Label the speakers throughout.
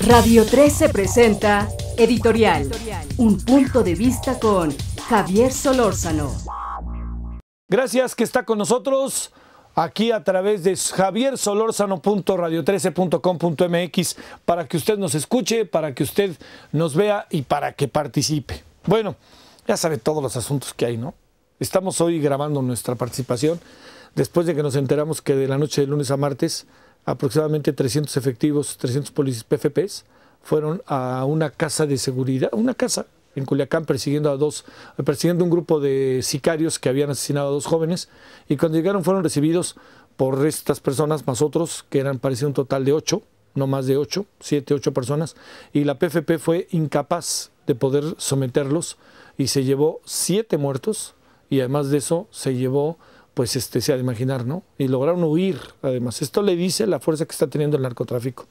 Speaker 1: Radio 13 presenta Editorial, un punto de vista con Javier Solórzano. Gracias que está con nosotros aquí a través de Javier punto 13commx para que usted nos escuche, para que usted nos vea y para que participe. Bueno, ya sabe todos los asuntos que hay, ¿no? Estamos hoy grabando nuestra participación después de que nos enteramos que de la noche de lunes a martes aproximadamente 300 efectivos, 300 policías PFPs, fueron a una casa de seguridad, una casa en Culiacán persiguiendo a dos, persiguiendo un grupo de sicarios que habían asesinado a dos jóvenes y cuando llegaron fueron recibidos por estas personas más otros que eran parecido un total de ocho, no más de ocho, siete, ocho personas y la PFP fue incapaz de poder someterlos y se llevó siete muertos y además de eso se llevó pues este, se ha de imaginar, ¿no? Y lograron huir, además. Esto le dice la fuerza que está teniendo el narcotráfico,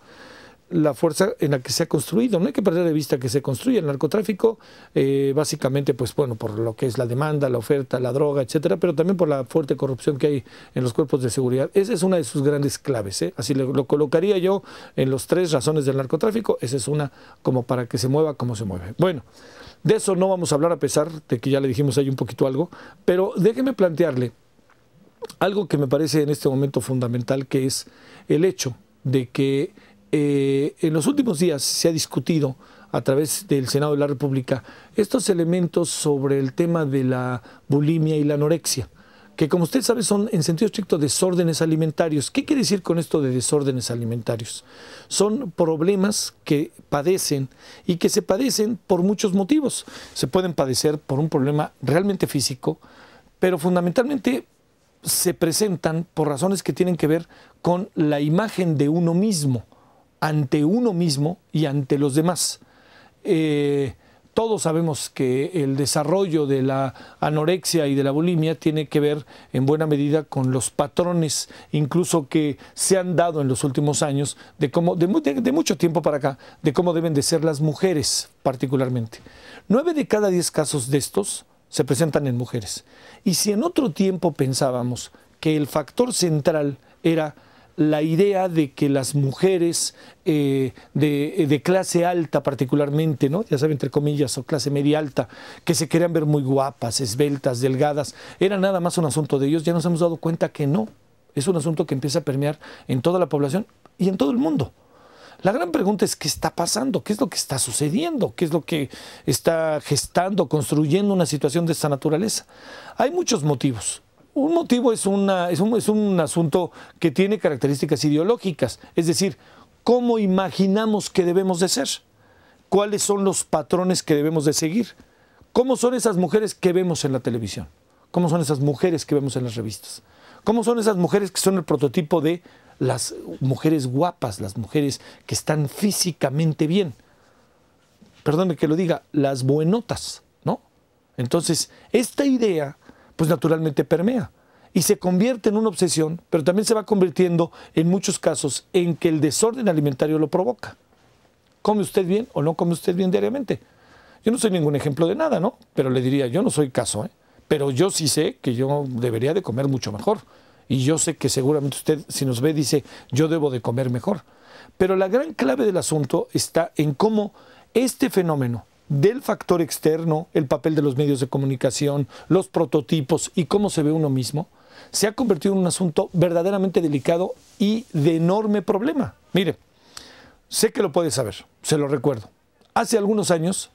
Speaker 1: la fuerza en la que se ha construido. No hay que perder de vista que se construye el narcotráfico, eh, básicamente, pues bueno, por lo que es la demanda, la oferta, la droga, etcétera, pero también por la fuerte corrupción que hay en los cuerpos de seguridad. Esa es una de sus grandes claves, ¿eh? Así lo, colocaría yo en los tres razones del narcotráfico. Esa es una como para que se mueva como se mueve. Bueno. De eso no vamos a hablar a pesar de que ya le dijimos ahí un poquito algo, pero déjeme plantearle, algo que me parece en este momento fundamental, que es el hecho de que eh, en los últimos días se ha discutido a través del Senado de la República estos elementos sobre el tema de la bulimia y la anorexia que como usted sabe son en sentido estricto desórdenes alimentarios. ¿Qué quiere decir con esto de desórdenes alimentarios? Son problemas que padecen y que se padecen por muchos motivos. Se pueden padecer por un problema realmente físico, pero fundamentalmente se presentan por razones que tienen que ver con la imagen de uno mismo, ante uno mismo y ante los demás. Eh, todos sabemos que el desarrollo de la anorexia y de la bulimia tiene que ver en buena medida con los patrones, incluso que se han dado en los últimos años, de, cómo, de mucho tiempo para acá, de cómo deben de ser las mujeres particularmente. Nueve de cada diez casos de estos se presentan en mujeres. Y si en otro tiempo pensábamos que el factor central era la idea de que las mujeres eh, de, clase alta particularmente, ¿no? ya saben, entre comillas, o clase media alta, que se querían ver muy guapas, esbeltas, delgadas, era nada más un asunto de ellos, ya nos hemos dado cuenta que no, es un asunto que empieza a permear en toda la población y en todo el mundo. La gran pregunta es qué está pasando, qué es lo que está sucediendo, qué es lo que está gestando, construyendo una situación de esta naturaleza. Hay muchos motivos. Un motivo es, es, un, es un asunto que tiene características ideológicas, es decir, cómo imaginamos que debemos de ser, cuáles son los patrones que debemos de seguir, cómo son esas mujeres que vemos en la televisión, cómo son esas mujeres que vemos en las revistas, cómo son esas mujeres que son el prototipo de las mujeres guapas, las mujeres que están físicamente bien. de que lo diga, las buenotas, ¿no? Entonces, esta idea, pues naturalmente permea y se convierte en una obsesión, pero también se va convirtiendo en muchos casos en que el desorden alimentario lo provoca. ¿Come usted bien o no come usted bien diariamente? Yo no soy ningún ejemplo de nada, ¿no? Pero le diría, yo no soy caso, ¿eh? Pero yo sí sé que yo debería de comer mucho mejor y yo sé que seguramente usted si nos ve dice, yo debo de comer mejor. Pero la gran clave del asunto está en cómo este fenómeno del factor externo, el papel de los medios de comunicación, los prototipos y cómo se ve uno mismo, se ha convertido en un asunto verdaderamente delicado y de enorme problema. Mire, sé que lo puede saber, se lo recuerdo. Hace algunos años,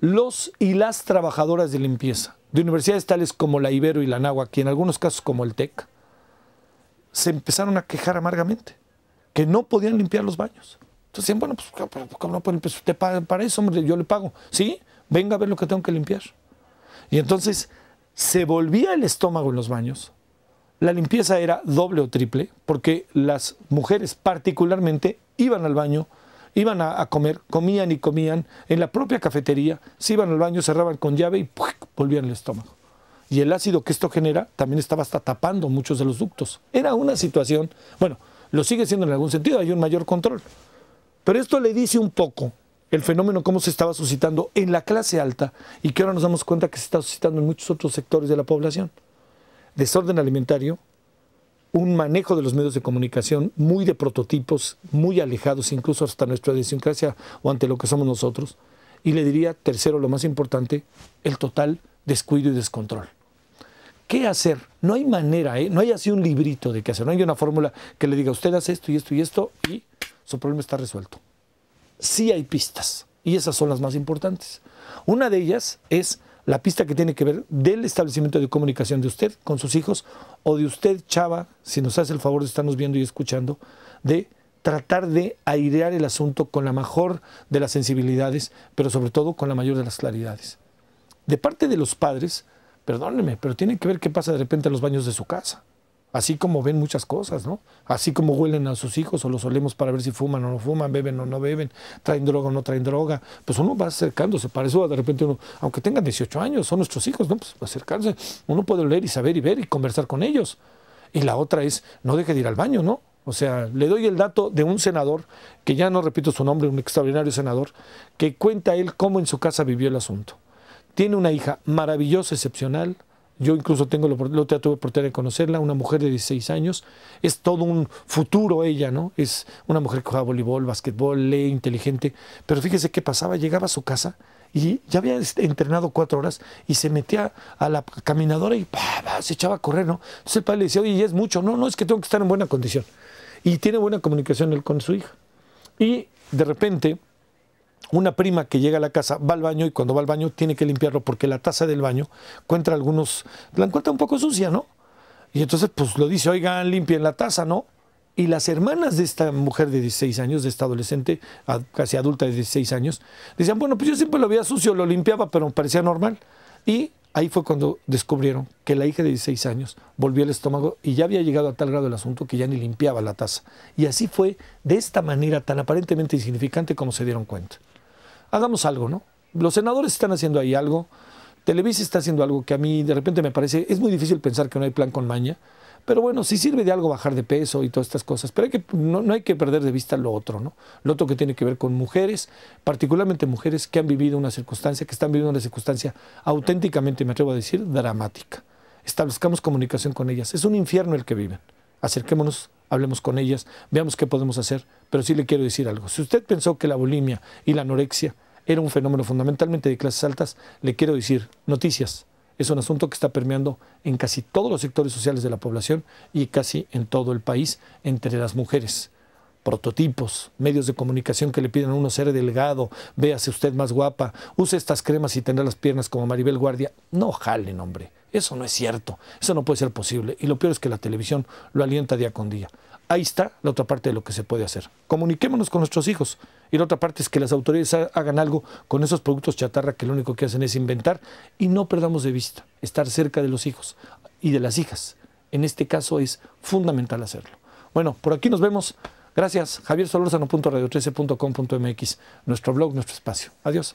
Speaker 1: los y las trabajadoras de limpieza de universidades tales como la Ibero y la Nahua, que en algunos casos como el TEC, se empezaron a quejar amargamente, que no podían limpiar los baños. Entonces decían, bueno, pues, no pues usted paga para eso, hombre, yo le pago. Sí, venga a ver lo que tengo que limpiar. Y entonces se volvía el estómago en los baños. La limpieza era doble o triple, porque las mujeres particularmente iban al baño, iban a, comer, comían y comían en la propia cafetería, se iban al baño, cerraban con llave y volvían el estómago y el ácido que esto genera también estaba hasta tapando muchos de los ductos. Era una situación, bueno, lo sigue siendo en algún sentido, hay un mayor control. Pero esto le dice un poco el fenómeno cómo se estaba suscitando en la clase alta y que ahora nos damos cuenta que se está suscitando en muchos otros sectores de la población. Desorden alimentario, un manejo de los medios de comunicación muy de prototipos, muy alejados incluso hasta nuestra idiosincrasia o ante lo que somos nosotros. Y le diría, tercero, lo más importante, el total descuido y descontrol. ¿Qué hacer? No hay manera, ¿eh? no hay así un librito de qué hacer, no hay una fórmula que le diga usted hace esto y esto y esto y su problema está resuelto. Sí hay pistas y esas son las más importantes. Una de ellas es la pista que tiene que ver del establecimiento de comunicación de usted con sus hijos o de usted, chava, si nos hace el favor de estarnos viendo y escuchando, de tratar de airear el asunto con la mejor de las sensibilidades, pero sobre todo con la mayor de las claridades de parte de los padres, perdónenme, pero tienen que ver qué pasa de repente en los baños de su casa. Así como ven muchas cosas, ¿no? Así como huelen a sus hijos o los solemos para ver si fuman o no fuman, beben o no beben, traen droga o no traen droga. Pues uno va acercándose, para eso de repente uno, aunque tengan 18 años, son nuestros hijos, ¿no? Pues, pues acercarse, uno puede oler y saber y ver y conversar con ellos. Y la otra es, no deje de ir al baño, ¿no? O sea, le doy el dato de un senador, que ya no repito su nombre, un extraordinario senador, que cuenta él cómo en su casa vivió el asunto. Tiene una hija maravillosa, excepcional. Yo incluso tengo lo, tuve oportunidad de conocerla, una mujer de 16 años. Es todo un futuro ella, ¿no? Es una mujer que juega voleibol, básquetbol, lee, inteligente. Pero fíjese qué pasaba, llegaba a su casa y ya había entrenado cuatro horas y se metía a la caminadora y se echaba a correr, ¿no? Entonces el padre le decía, oye, es mucho. No, no, es que tengo que estar en buena condición. Y tiene buena comunicación él con su hija. Y de repente una prima que llega a la casa va al baño y cuando va al baño tiene que limpiarlo porque la taza del baño encuentra algunos, la encuentra un poco sucia, ¿no? Y entonces pues lo dice, oigan, limpien la taza, ¿no? Y las hermanas de esta mujer de 16 años, de esta adolescente, casi adulta de 16 años, decían, bueno, pues yo siempre lo veía sucio, lo limpiaba, pero me parecía normal. Y Ahí fue cuando descubrieron que la hija de 16 años volvió al estómago y ya había llegado a tal grado el asunto que ya ni limpiaba la taza. Y así fue de esta manera tan aparentemente insignificante como se dieron cuenta. Hagamos algo, ¿no? Los senadores están haciendo ahí algo, Televisa está haciendo algo que a mí de repente me parece, es muy difícil pensar que no hay plan con maña, pero bueno, sí sirve de algo bajar de peso y todas estas cosas, pero que, no, hay que perder de vista lo otro, ¿no? Lo otro que tiene que ver con mujeres, particularmente mujeres que han vivido una circunstancia, que están viviendo una circunstancia auténticamente, me atrevo a decir, dramática. Establezcamos comunicación con ellas. Es un infierno el que viven. Acerquémonos, hablemos con ellas, veamos qué podemos hacer, pero sí le quiero decir algo. Si usted pensó que la bulimia y la anorexia era un fenómeno fundamentalmente de clases altas, le quiero decir, noticias, es un asunto que está permeando en casi todos los sectores sociales de la población y casi en todo el país, entre las mujeres. Prototipos, medios de comunicación que le piden a uno ser delgado, véase usted más guapa, use estas cremas y tendrá las piernas como Maribel Guardia. No jalen, hombre. Eso no es cierto. Eso no puede ser posible. Y lo peor es que la televisión lo alienta día con día. Ahí está la otra parte de lo que se puede hacer. Comuniquémonos con nuestros hijos. Y la otra parte es que las autoridades hagan algo con esos productos chatarra que lo único que hacen es inventar y no perdamos de vista estar cerca de los hijos y de las hijas. En este caso es fundamental hacerlo. Bueno, por aquí nos vemos. Gracias. Javier punto nuestro blog, nuestro espacio. Adiós.